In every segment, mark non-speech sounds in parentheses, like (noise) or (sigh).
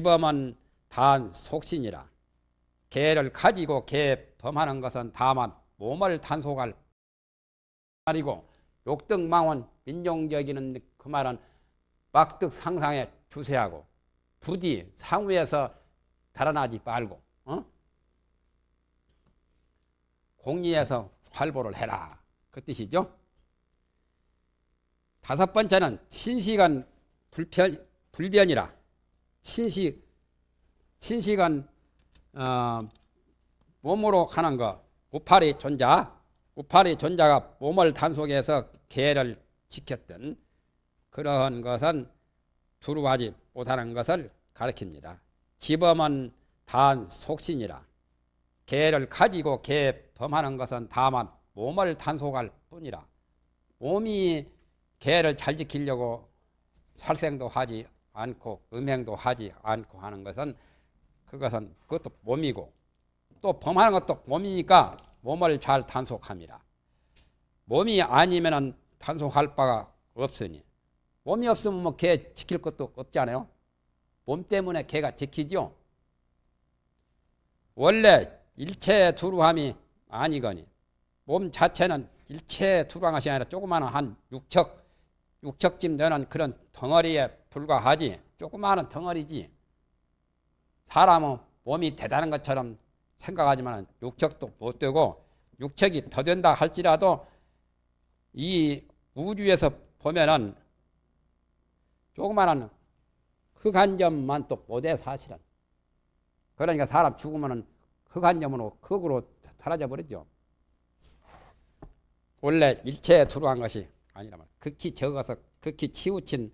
기범은 단 속신이라 계를 가지고 계 범하는 것은 다만 몸을 탄속할 말이고 욕등망원 민용적이는 그 말은 막득 상상에 주세하고 부디 상위에서 달아나지 말고 어? 공리에서 활보를 해라 그 뜻이죠 다섯 번째는 신시간 불편, 불변이라 친식, 친식은 어, 몸으로 가는 거, 우파리 존자, 우파리 존자가 몸을 단속해서 개를 지켰던 그러한 것은 두루하지 못하는 것을 가리킵니다. 집범은 단 속신이라. 개를 가지고 개 범하는 것은 다만 몸을 단속할 뿐이라. 몸이 개를 잘 지키려고 살생도 하지 않고 음행도 하지 않고 하는 것은 그것은 그것도 몸이고 또 범하는 것도 몸이니까 몸을 잘 단속합니다. 몸이 아니면은 단속할 바가 없으니 몸이 없으면 뭐개 지킬 것도 없잖아요. 몸 때문에 개가 지키죠. 원래 일체 두루함이 아니거니 몸 자체는 일체 두루함이 아니라 조그마한 한 육척 육척집 되는 그런 덩어리에 불과하지 조그마한 덩어리지 사람은 몸이 대단한 것처럼 생각하지만 육척도 못 되고 육척이 더 된다 할지라도 이 우주에서 보면은 조그마한 흑한점만 또 못해 사실은 그러니까 사람 죽으면은 흑한점으로 흙으로 사라져 버리죠 원래 일체에 들어간 것이 아니라 말 극히 적어서 극히 치우친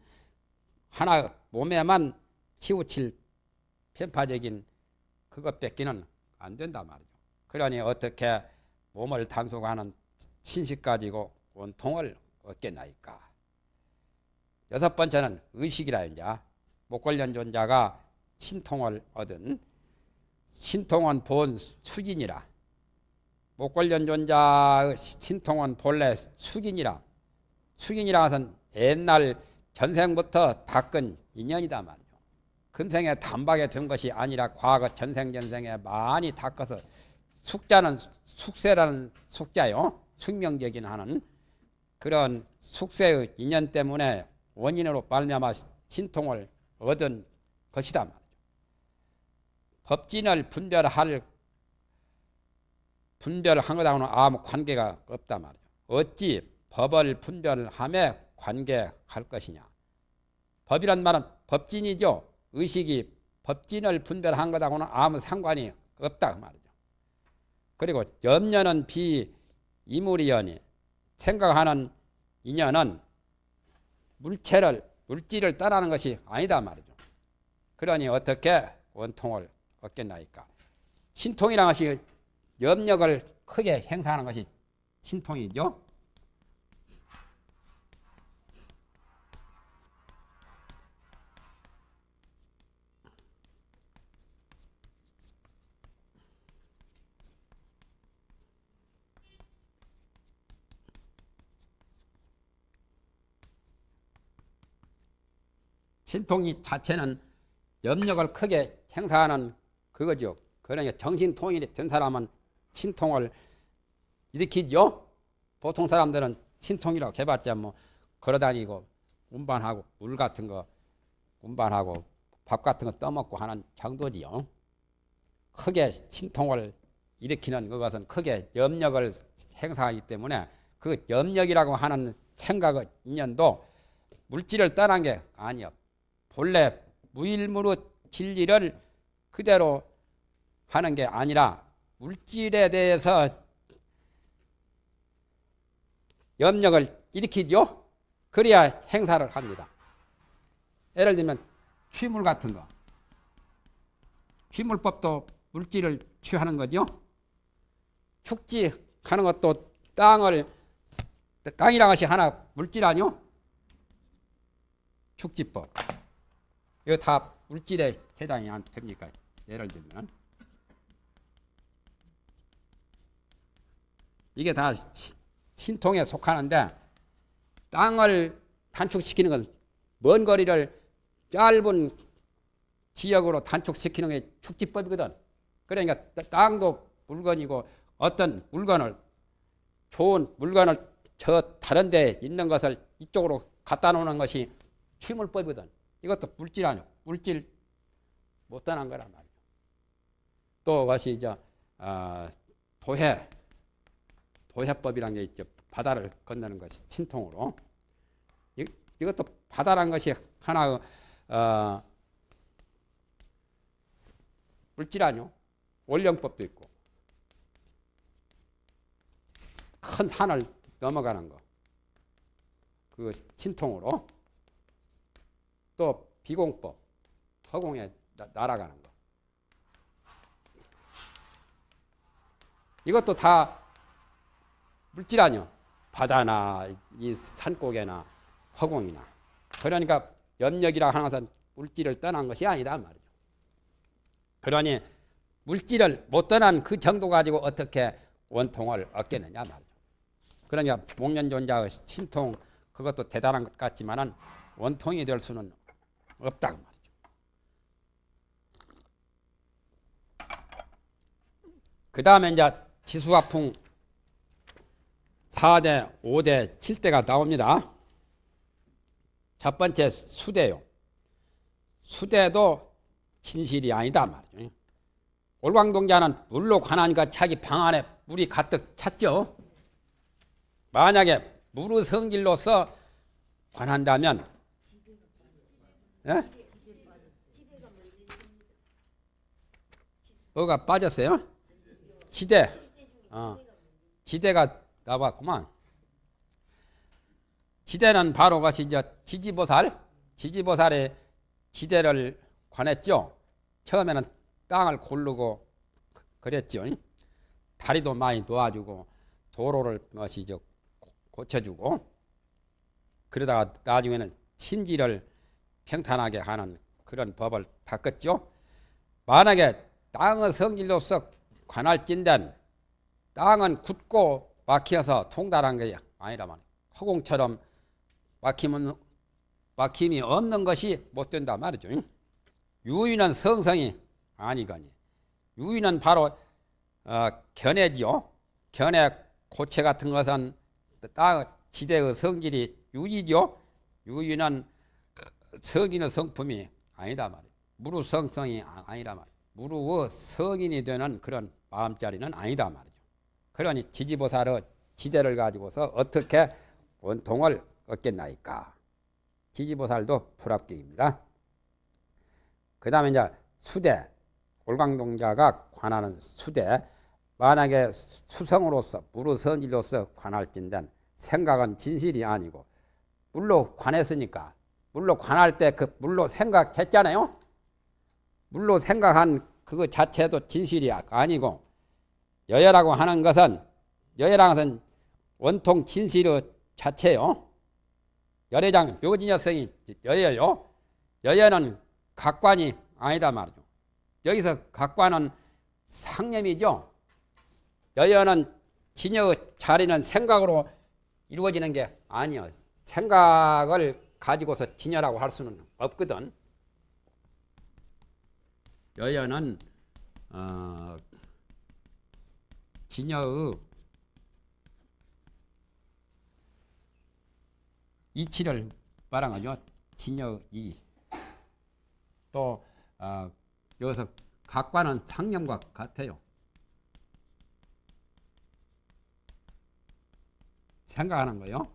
하나 몸에만 치우칠 편파적인 그것 뺏기는 안 된다 말이죠. 그러니 어떻게 몸을 단속하는 신식 가지고 온통을 얻겠나이까. 여섯 번째는 의식이라 이제 목걸련 존자가 신통을 얻은 신통은 본 수진이라 목걸련 존자의 신통은 본래 수진이라 숙인이라 해서 옛날 전생부터 닦은 인연이다 말이죠. 금생에 단박에 된 것이 아니라 과거 전생 전생에 많이 닦아서 숙자는 숙세라는 숙자요. 숙명적인 하는 그런 숙세의 인연 때문에 원인으로 말미암아 신통을 얻은 것이다 말이죠. 법진을 분별할 분별한 것하고는 아무 관계가 없다 말이죠. 어찌 법을 분별함에 관계할 것이냐. 법이란 말은 법진이죠. 의식이 법진을 분별한 것하고는 아무 상관이 없다 그 말이죠. 그리고 염려는 비이물이연이 생각하는 인연은 물체를 물질을 떠나는 것이 아니다 말이죠. 그러니 어떻게 원통을 얻겠나이까. 신통이라 것이 염력을 크게 행사하는 것이 신통이죠. 신통이 자체는 염력을 크게 행사하는 그거죠. 그러니까 정신통일이 된 사람은 신통을 일으키죠. 보통 사람들은 신통이라고 해봤자 뭐 걸어다니고 운반하고 물 같은 거 운반하고 밥 같은 거 떠먹고 하는 정도지요. 크게 신통을 일으키는 그것은 크게 염력을 행사하기 때문에 그 염력이라고 하는 생각의 인연도 물질을 떠난 게 아니요. 본래 무일무릇 진리를 그대로 하는 게 아니라 물질에 대해서 염력을 일으키죠. 그래야 행사를 합니다. 예를 들면 취물 같은 거. 취물법도 물질을 취하는 거죠. 축지하는 것도 땅을 땅이라는 것이 하나 물질 아니요? 축지법. 이거 다 물질에 해당이 안 됩니까? 예를 들면 이게 다 신통에 속하는데 땅을 단축시키는 건 먼 거리를 짧은 지역으로 단축시키는 게 축지법이거든. 그러니까 땅도 물건이고 어떤 물건을 좋은 물건을 저 다른 데 있는 것을 이쪽으로 갖다 놓는 것이 취물법이거든. 이것도 불질 안욕, 물질 못다한 거란 말이죠. 또 다시 이제 아, 도해, 도해법이라게 있죠. 바다를 건너는 것이 친통으로. 이, 이것도 바다란 것이 하나 어, 물질 안욕, 원령법도 있고 큰 산을 넘어가는 거. 그 친통으로 또 비공법, 허공에 날아가는 거. 이것도 다 물질 아니요. 바다나 이 산고개나 허공이나. 그러니까 염력이라 하는 것은 물질을 떠난 것이 아니다 말이죠. 그러니 물질을 못 떠난 그 정도 가지고 어떻게 원통을 얻겠느냐 말이죠. 그러니까 목련존자의 신통 그것도 대단한 것같지만 원통이 될 수는 없다 그 말이죠. 그 다음에 이제 지수화풍 4대, 5대, 7대가 나옵니다. 첫 번째 수대요. 수대도 진실이 아니다 말이죠. 올광동자는 물로 관하니까 자기 방 안에 물이 가득 찼죠. 만약에 물의 성질로서 관한다면 예? 뭐가 빠졌어요? 지대. 어. 지대가 나왔구만. 지대는 바로 같이 이제 지지보살, 지지보살의 지대를 관했죠. 처음에는 땅을 고르고 그, 그랬죠. 다리도 많이 놓아주고 도로를 것이 고쳐주고 그러다가 나중에는 심지를 평탄하게 하는 그런 법을 닦았죠 만약에 땅의 성질로서 관할진단 땅은 굳고 막혀서 통달한 게 아니라면 허공처럼 막힘은 막힘이 없는 것이 못 된다 말이죠. 유인한 성성이 아니거니 유인은 바로 어, 견해지요. 견해 고체 같은 것은 땅 지대의 성질이 유이죠. 유인은 성인의 성품이 아니다 말이에요. 무루 성성이 아, 아니다 말이에요. 무루의 성인이 되는 그런 마음자리는 아니다 말이죠. 그러니 지지보살의 지대를 가지고서 어떻게 원통을 얻겠나이까. 지지보살도 불합격입니다. 그 다음에 이제 수대, 올광동자가 관하는 수대, 만약에 수성으로서, 무르선일로서 관할진단, 생각은 진실이 아니고, 물론 관했으니까 물로 관할 때 그 물로 생각했잖아요. 물로 생각한 그 자체도 진실이 아니고 여야라고 하는 것은 여야라는 것은 원통 진실의 자체요. 여래장 묘진여성이 여예요. 여예는 각관이 아니다 말이죠. 여기서 각관은 상념이죠. 여예는 진여의 자리는 생각으로 이루어지는 게 아니요. 생각을 가지고서 진여라고 할 수는 없거든. 여여는 어, 진여의 이치를 말한 거죠. 진여 이. 또 어, 여기서 각과는 상념과 같아요. 생각하는 거요.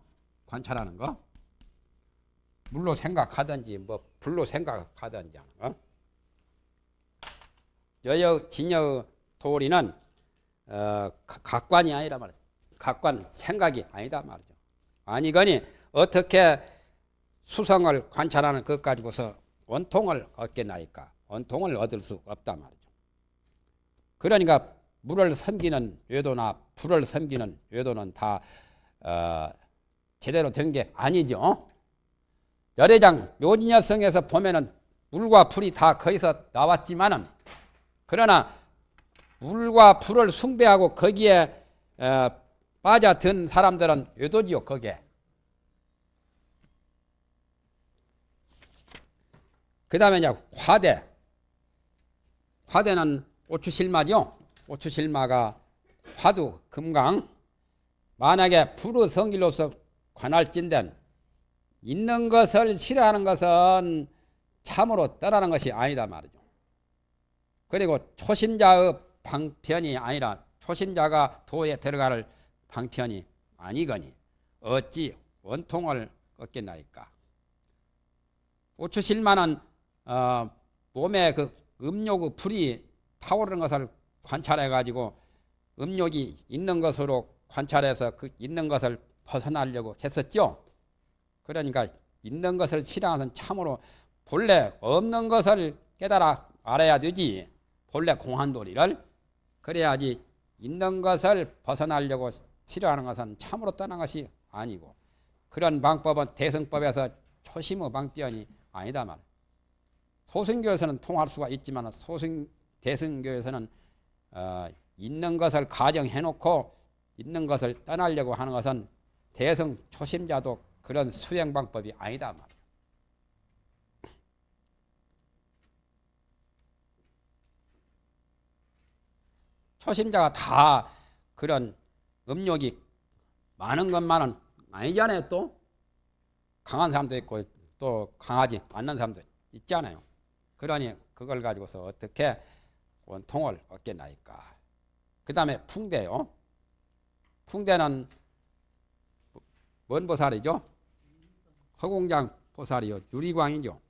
관찰하는 거. 물로 생각하든지 뭐 불로 생각하든지 어? 여역 진역 도리는 어, 각관이 아니라 말이죠. 각관 생각이 아니다 말이죠. 아니거니 어떻게 수성을 관찰하는 것 가지고서 원통을 얻겠나이까? 원통을 얻을 수 없다 말이죠. 그러니까 물을 섬기는 외도나 불을 섬기는 외도는 다 어, 제대로 된 게 아니죠. 열애장 요진여성에서 보면은 물과 불이 다 거기서 나왔지만은 그러나 물과 불을 숭배하고 거기에 에, 빠져든 사람들은 외도지요 거기에. 그 다음에 이제 과대. 화대는 오추실마죠. 오추실마가 화두 금강. 만약에 불의 성질로서 관할진된 있는 것을 싫어하는 것은 참으로 떠나는 것이 아니다 말이죠. 그리고 초심자의 방편이 아니라 초심자가 도에 들어갈 방편이 아니거니 어찌 원통을 얻겠나이까 고추실 만한 어, 몸에 그 음욕의 불이 타오르는 것을 관찰해 가지고 음욕이 있는 것으로 관찰해서 그 있는 것을 벗어나려고 했었죠. 그러니까 있는 것을 싫어하는 참으로 본래 없는 것을 깨달아 알아야 되지. 본래 공한도리를 그래야지 있는 것을 벗어나려고 싫어하는 것은 참으로 떠난 것이 아니고 그런 방법은 대승법에서 초심의 방편이 아니다 말 소승교에서는 통할 수가 있지만 소승 대승교에서는 어, 있는 것을 가정해놓고 있는 것을 떠나려고 하는 것은 대승 초심자도 그런 수행 방법이 아니다 말 초심자가 다 그런 음력이 많은 것만은 아니잖아요. 또 강한 사람도 있고 또 강하지 않는 사람도 있잖아요. 그러니 그걸 가지고서 어떻게 원통을 얻겠나이까. 그 다음에 풍대요. 풍대는 뭔 보살이죠? 허공장 포사리요. 유리광이죠.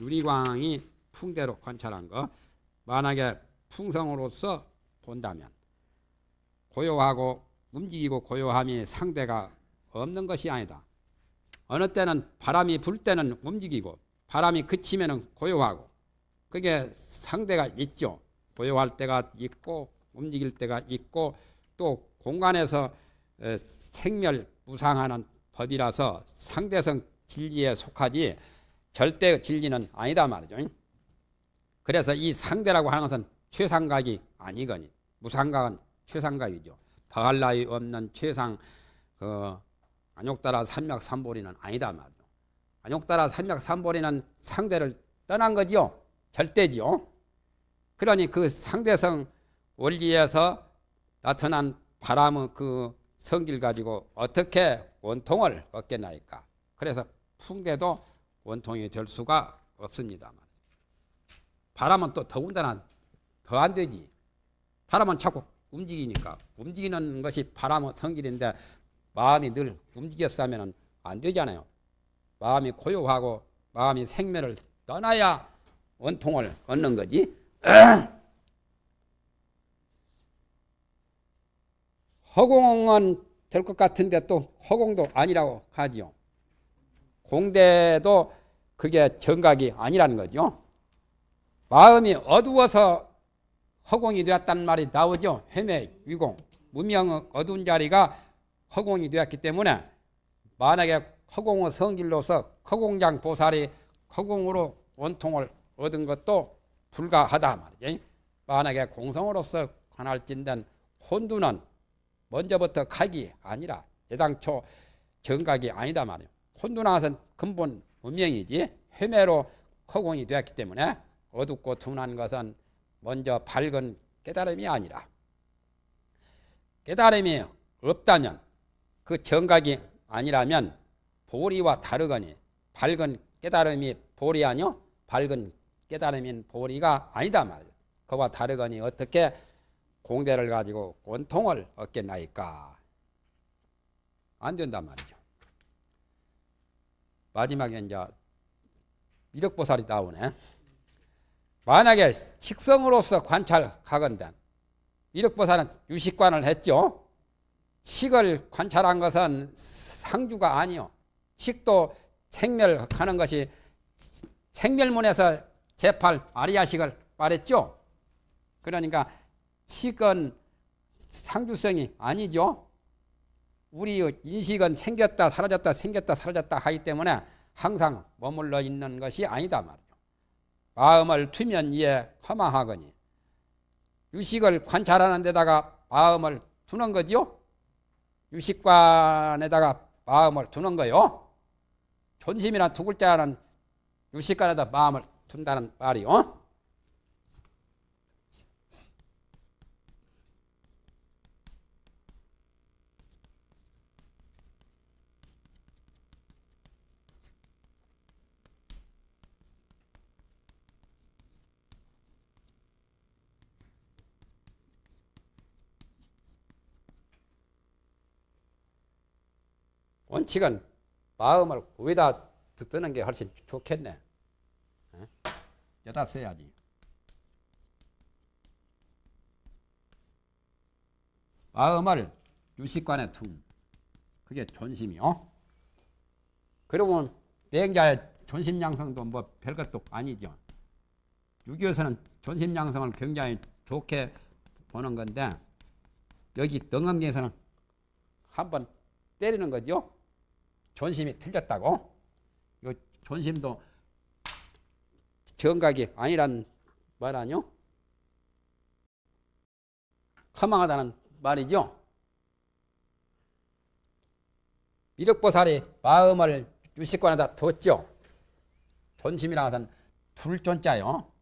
유리광이 풍대로 관찰한 거. 만약에 풍성으로서 본다면 고요하고 움직이고 고요함이 상대가 없는 것이 아니다. 어느 때는 바람이 불 때는 움직이고 바람이 그치면은 고요하고 그게 상대가 있죠. 고요할 때가 있고 움직일 때가 있고 또 공간에서 생멸 무상하는 법이라서 상대성 진리에 속하지 절대 진리는 아니다 말이죠. 그래서 이 상대라고 하는 것은 최상각이 아니거니 무상각은 최상각이죠. 더할 나위 없는 최상 그 안욕따라 삼맥 삼보리는 아니다 말이죠. 안욕따라 삼맥 삼보리는 상대를 떠난 거지요. 절대지요. 그러니 그 상대성 원리에서 나타난 바람의 그 성길 가지고 어떻게 원통을 얻겠나이까. 그래서 풍대도 원통이 될 수가 없습니다만. 바람은 또 더군다나 더 안 되지. 바람은 자꾸 움직이니까 움직이는 것이 바람의 성질인데 마음이 늘 움직였으면 안 되잖아요. 마음이 고요하고 마음이 생명을 떠나야 원통을 얻는 거지. (clears throat) 네. 허공은 될 것 같은데 또 허공도 아니라고 하지요. 공대도 그게 정각이 아니라는 거죠. 마음이 어두워서 허공이 되었단 말이 나오죠. 헤매, 위공. 무명의 어두운 자리가 허공이 되었기 때문에 만약에 허공의 성질로서 허공장 보살이 허공으로 원통을 얻은 것도 불가하다 말이지. 만약에 공성으로서 관할진된 혼두는 먼저부터 각이 아니라 애당초 정각이 아니다 말이에요. 혼돈아선 근본 운명이지 회매로 허공이 되었기 때문에 어둡고 둔한 것은 먼저 밝은 깨달음이 아니라 깨달음이 없다면 그 정각이 아니라면 보리와 다르거니 밝은 깨달음이 보리 아니요 밝은 깨달음인 보리가 아니다 말이에요. 그와 다르거니 어떻게 공대를 가지고 원통을 얻겠나이까 안 된단 말이죠. 마지막에 이제 미륵보살이 나오네. 만약에 식성으로서 관찰하건대 미륵보살은 유식관을 했죠. 식을 관찰한 것은 상주가 아니요. 식도 생멸하는 것이 생멸문에서 제팔 아리아식을 말했죠. 그러니까 식은 상주성이 아니죠. 우리 인식은 생겼다 사라졌다 생겼다 사라졌다 하기 때문에 항상 머물러 있는 것이 아니다 말이죠. 마음을 투면 이에 허망하거니 유식을 관찰하는 데다가 마음을 두는 거지요. 유식관에다가 마음을 두는 거요. 존심이란 두 글자는 유식관에다 마음을 둔다는 말이요. 원칙은 마음을 위기다 듣는 게 훨씬 좋겠네. 어? 여다 써야지. 마음을 유식관에 둔. 그게 존심이요. 그러면 내행자의 존심 양성도 뭐 별것도 아니죠. 6.25에서는 존심 양성을 굉장히 좋게 보는 건데 여기 등엄경에서는 한번 때리는 거죠. 존심이 틀렸다고. 이 존심도 정각이 아니란 말 아니요? 허망하다는 말이죠. 미륵보살이 마음을 유식관에다 뒀죠. 존심이라 하선 둘존자요.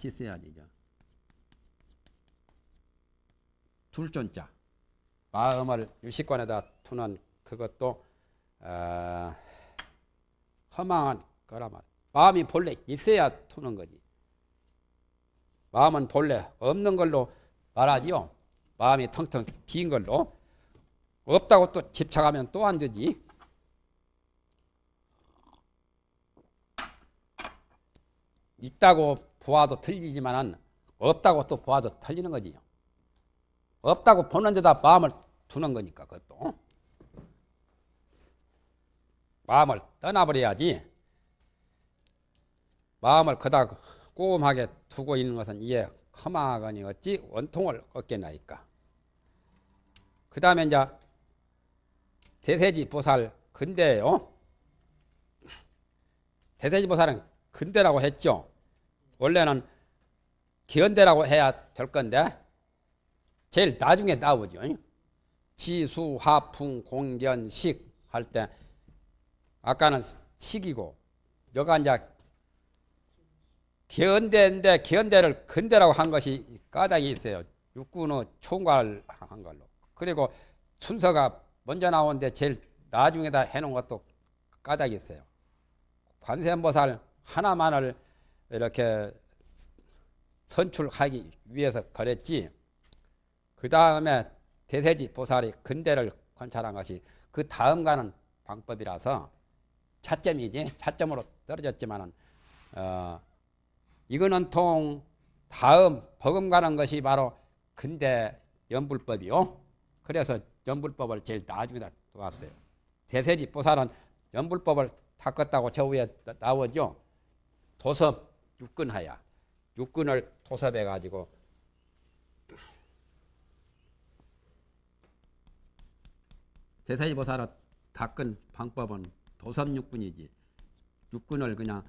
다시 써야지. 둘존자 마음을 유식관에다 투는 그것도 어, 허망한 거란 말. 마음이 본래 있어야 투는 거지. 마음은 본래 없는 걸로 말하지요. 마음이 텅텅 빈 걸로. 없다고 또 집착하면 또 안 되지. 있다고 보아도 틀리지만은 없다고 또 보아도 틀리는 거지요. 없다고 보는 데다 마음을 두는 거니까 그것도 마음을 떠나버려야지 마음을 그닥 꼬음하게 두고 있는 것은 이에 허망하거니 어찌 원통을 얻겠나이까 그 다음에 이제 대세지 보살 근대예요 대세지 보살은 근대라고 했죠 원래는 기원대라고 해야 될 건데 제일 나중에 나오죠. 지수, 화풍, 공견, 식 할 때 아까는 식이고 여가 이제 개헌대인데 개헌대를 근대라고 한 것이 까닭이 있어요. 육군의 총괄한 걸로. 그리고 순서가 먼저 나오는데 제일 나중에다 해놓은 것도 까닭이 있어요. 관세음보살 하나만을 이렇게 선출하기 위해서 그랬지. 그 다음에 대세지 보살이 근대를 관찰한 것이 그 다음 가는 방법이라서 차점이지 차점으로 떨어졌지만은 어, 이거는 통 다음 버금가는 것이 바로 근대 연불법이요. 그래서 연불법을 제일 나중에 나왔어요. 대세지 보살은 연불법을 닦았다고 저 위에 나오죠. 도섭 육근하야. 육근을 도섭해 가지고 대사이보살의 닦은 방법은 도섭육근이지 육근을 그냥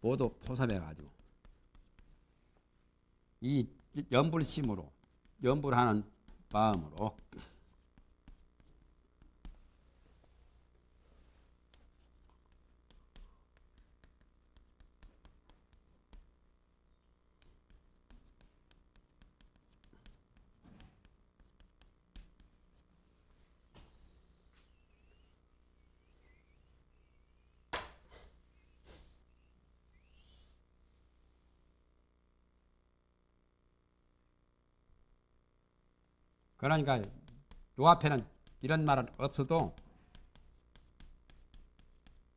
모두 포섭해 가지고 이 연불심으로 연불하는 마음으로 그러니까 요 앞에는 이런 말은 없어도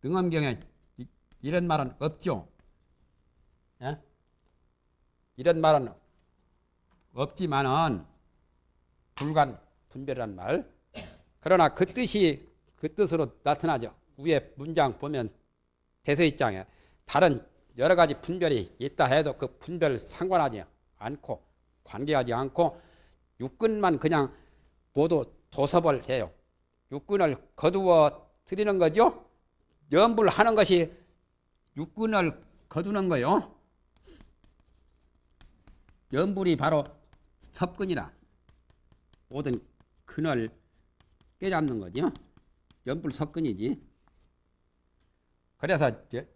능엄경에 이런 말은 없죠. 예? 이런 말은 없지만은 불간 분별이란 말. 그러나 그 뜻이 그 뜻으로 나타나죠. 위에 문장 보면 대서입장에 다른 여러 가지 분별이 있다 해도 그 분별 상관하지 않고 관계하지 않고 육군만 그냥 모두 도섭을 해요. 육군을 거두어 드리는 거죠. 연불하는 것이 육군을 거두는 거요. 연불이 바로 접근이라 모든 근을 깨잡는 거죠. 연불 접근이지. 그래서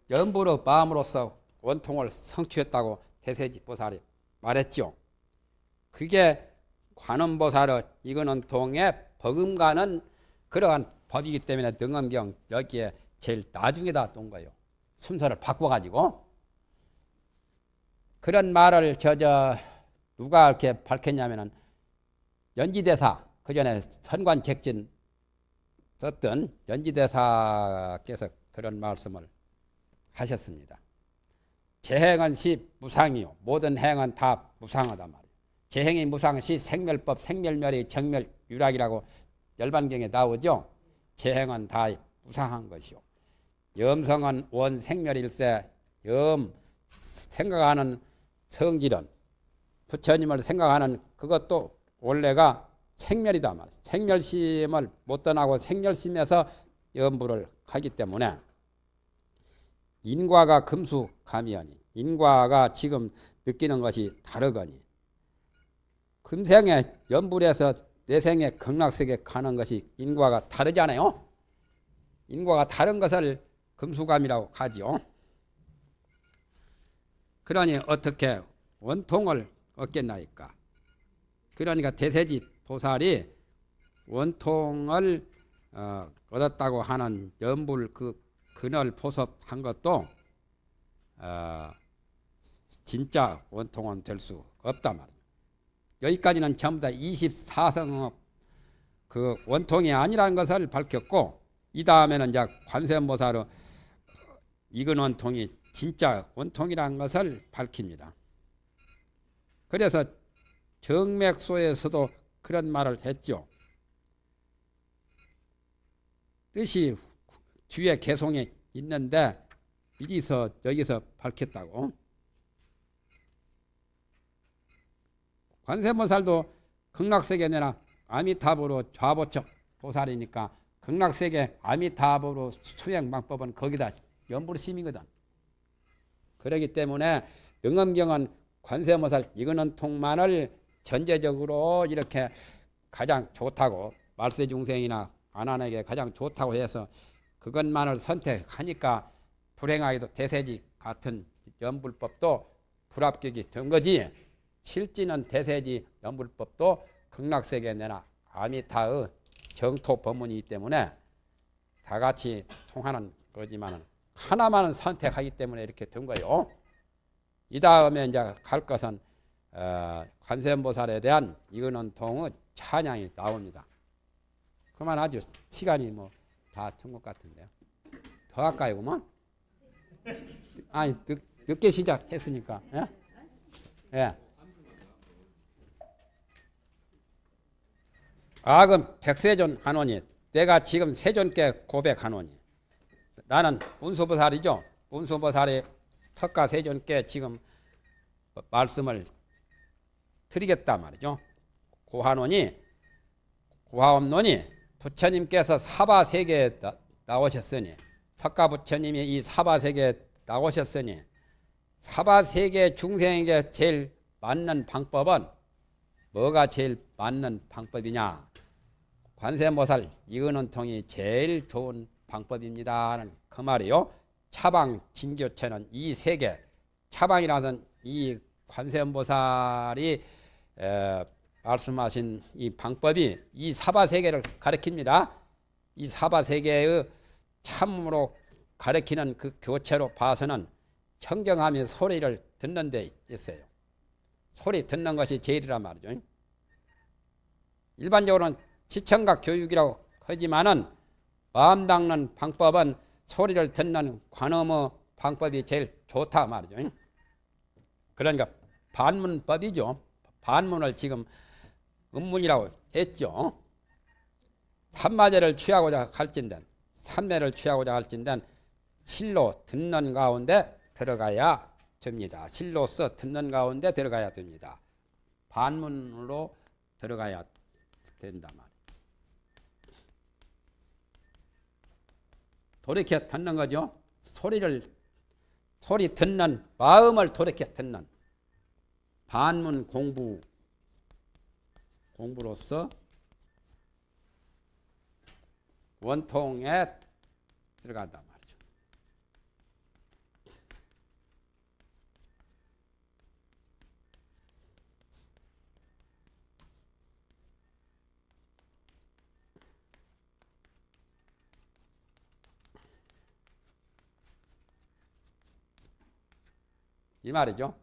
연불의 마음으로서 원통을 성취했다고 대세지보살이 말했죠. 그게 관음보살은 이거는 동에 버금가는 그러한 법이기 때문에 등엄경 여기에 제일 나중에다 놓은 거예요. 순서를 바꿔가지고 그런 말을 저저 누가 이렇게 밝혔냐면은 연지대사 그 전에 선관객진 썼던 연지대사께서 그런 말씀을 하셨습니다. 재행은 시 무상이요 모든 행은 다 무상하다 말. 재행이 무상시 생멸법 생멸멸의 정멸 유락이라고 열반경에 나오죠. 재행은 다 무상한 것이요. 염성은 원 생멸일세 염 생각하는 성질은 부처님을 생각하는 그것도 원래가 생멸이다 말이야. 생멸심을 못 떠나고 생멸심에서 염불을 하기 때문에 인과가 금수감이하니 인과가 지금 느끼는 것이 다르거니 금생에 연불에서 내생에 극락세계 가는 것이 인과가 다르잖아요. 인과가 다른 것을 금수감이라고 가지요. 그러니 어떻게 원통을 얻겠나이까. 그러니까 대세지 보살이 원통을 어, 얻었다고 하는 연불 그 근을 포섭한 것도 어, 진짜 원통은 될 수 없다 말이야. 여기까지는 전부 다 24성업 그 원통이 아니라는 것을 밝혔고 이 다음에는 이제 관세음보살은 이근 원통이 진짜 원통이라는 것을 밝힙니다. 그래서 정맥소에서도 그런 말을 했죠. 뜻이 뒤에 개송에 있는데 미리서 여기서 밝혔다고. 관세음보살도 극락세계 내나 아미타불로 좌보척 보살이니까 극락세계 아미타불로 수행 방법은 거기다 연불심이거든. 그러기 때문에 능엄경은 관세모살 이거는 통만을 전제적으로 이렇게 가장 좋다고 말세 중생이나 아난에게 가장 좋다고 해서 그것만을 선택하니까 불행하게도 대세지 같은 연불법도 불합격이 된 거지. 실지는 대세지 연불법도 극락세계 내나 아미타의 정토 법문이기 때문에 다 같이 통하는 거지만 하나만은 선택하기 때문에 이렇게 된 거예요. 이 다음에 이제 갈 것은 어, 관세음보살에 대한 이거는 통의 찬양이 나옵니다. 그만 아주 시간이 뭐 다된것 같은데요. 더 할까요, 그만? 아니, 늦, 게 시작했으니까. 예? 예. 악은 백세존 하노니 내가 지금 세존께 고백하노니 나는 분수보살이죠분수보살이 석가 세존께 지금 말씀을 드리겠다 말이죠. 고하노니 고하엄론이 부처님께서 사바 세계에 나오셨으니 석가 부처님이 이 사바 세계에 나오셨으니 사바 세계 중생에게 제일 맞는 방법은 뭐가 제일 맞는 방법이냐? 관세모살 이은원통이 제일 좋은 방법입니다. 그 말이요. 차방 진교체는 이 세 개. 차방이라는 이 관세음보살이 말씀하신 이 방법이 이 사바세계를 가리킵니다. 이 사바세계의 참으로 가리키는 그 교체로 봐서는 청정함이 소리를 듣는 데 있어요. 소리 듣는 것이 제일이란 말이죠. 일반적으로는 시청각 교육이라고 하지만은 마음 닦는 방법은 소리를 듣는 관음의 방법이 제일 좋다 말이죠. 그러니까 반문법이죠. 반문을 지금 음문이라고 했죠. 삼마제를 취하고자 할진된 삼매를 취하고자 할진된 실로 듣는 가운데 들어가야 접니다. 실로서 듣는 가운데 들어가야 됩니다. 반문으로 들어가야 된다 말이에요. 돌이켜 듣는 거죠. 소리를 소리 듣는 마음을 돌이켜 듣는 반문 공부 공부로서 원통에 들어간다. 이 말이죠.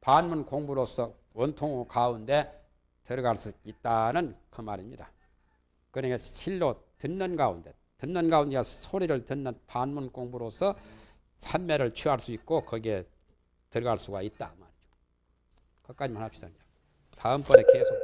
반문 공부로서 원통 가운데 들어갈 수 있다는 그 말입니다. 그러니까 실로 듣는 가운데 듣는 가운데 소리를 듣는 반문 공부로서 참매를 취할 수 있고 거기에 들어갈 수가 있다 그 말이죠. 거까지만 합시다. 다음번에 계속